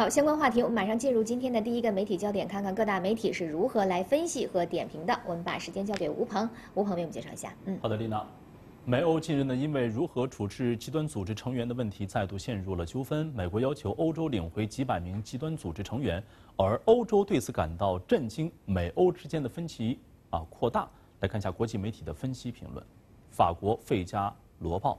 好，相关话题，我们马上进入今天的第一个媒体焦点，看看各大媒体是如何来分析和点评的。我们把时间交给吴鹏，吴鹏为我们介绍一下。嗯，好的，丽娜。美欧近日呢，因为如何处置极端组织成员的问题再度陷入了纠纷。美国要求欧洲领回几百名极端组织成员，而欧洲对此感到震惊。美欧之间的分歧啊扩大。来看一下国际媒体的分析评论。法国《费加罗报》，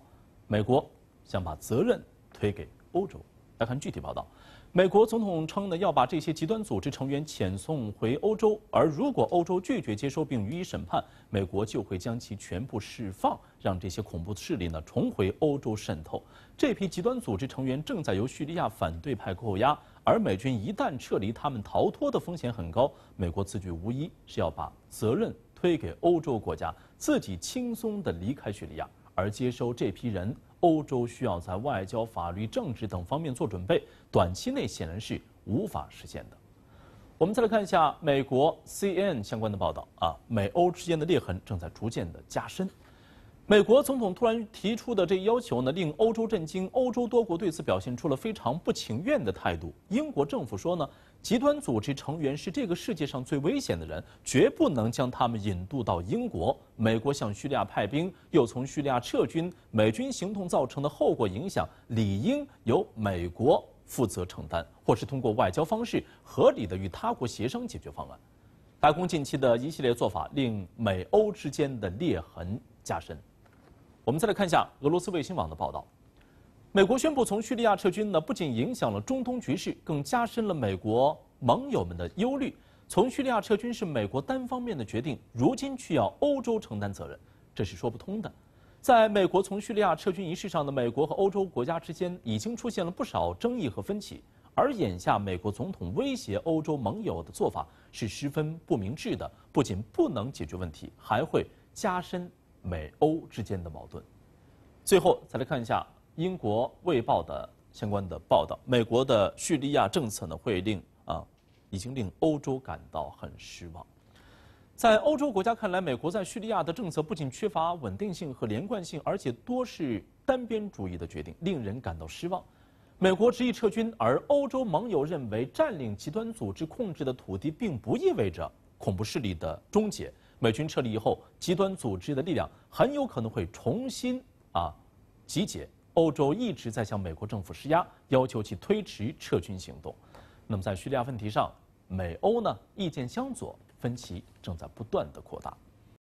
美国想把责任推给欧洲。来看具体报道，美国总统称呢要把这些极端组织成员遣送回欧洲，而如果欧洲拒绝接收并予以审判，美国就会将其全部释放，让这些恐怖势力呢重回欧洲渗透。这批极端组织成员正在由叙利亚反对派扣押，而美军一旦撤离，他们逃脱的风险很高。美国此举无疑是要把责任推给欧洲国家，自己轻松地离开叙利亚，而接收这批人。欧洲需要在外交、法律、政治等方面做准备，短期内显然是无法实现的。我们再来看一下美国 CN 相关的报道啊，美欧之间的裂痕正在逐渐的加深。美国总统突然提出的这一要求呢，令欧洲震惊。欧洲多国对此表现出了非常不情愿的态度。英国政府说呢，极端组织成员是这个世界上最危险的人，绝不能将他们引渡到英国。美国向叙利亚派兵又从叙利亚撤军，美军行动造成的后果影响，理应由美国负责承担，或是通过外交方式合理的与他国协商解决方案。白宫近期的一系列做法，令美欧之间的裂痕加深。我们再来看一下俄罗斯卫星网的报道，美国宣布从叙利亚撤军呢，不仅影响了中东局势，更加深了美国盟友们的忧虑。从叙利亚撤军是美国单方面的决定，如今却要欧洲承担责任，这是说不通的。在美国从叙利亚撤军一事上呢，美国和欧洲国家之间已经出现了不少争议和分歧。而眼下，美国总统威胁欧洲盟友的做法是十分不明智的，不仅不能解决问题，还会加深。美欧之间的矛盾。最后，再来看一下英国《卫报》的相关的报道：，美国的叙利亚政策呢，会令啊，已经令欧洲感到很失望。在欧洲国家看来，美国在叙利亚的政策不仅缺乏稳定性和连贯性，而且多是单边主义的决定，令人感到失望。美国执意撤军，而欧洲盟友认为，占领极端组织控制的土地，并不意味着恐怖势力的终结。美军撤离以后，极端组织的力量很有可能会重新啊集结。欧洲一直在向美国政府施压，要求其推迟撤军行动。那么，在叙利亚问题上，美欧呢意见相左，分歧正在不断的扩大。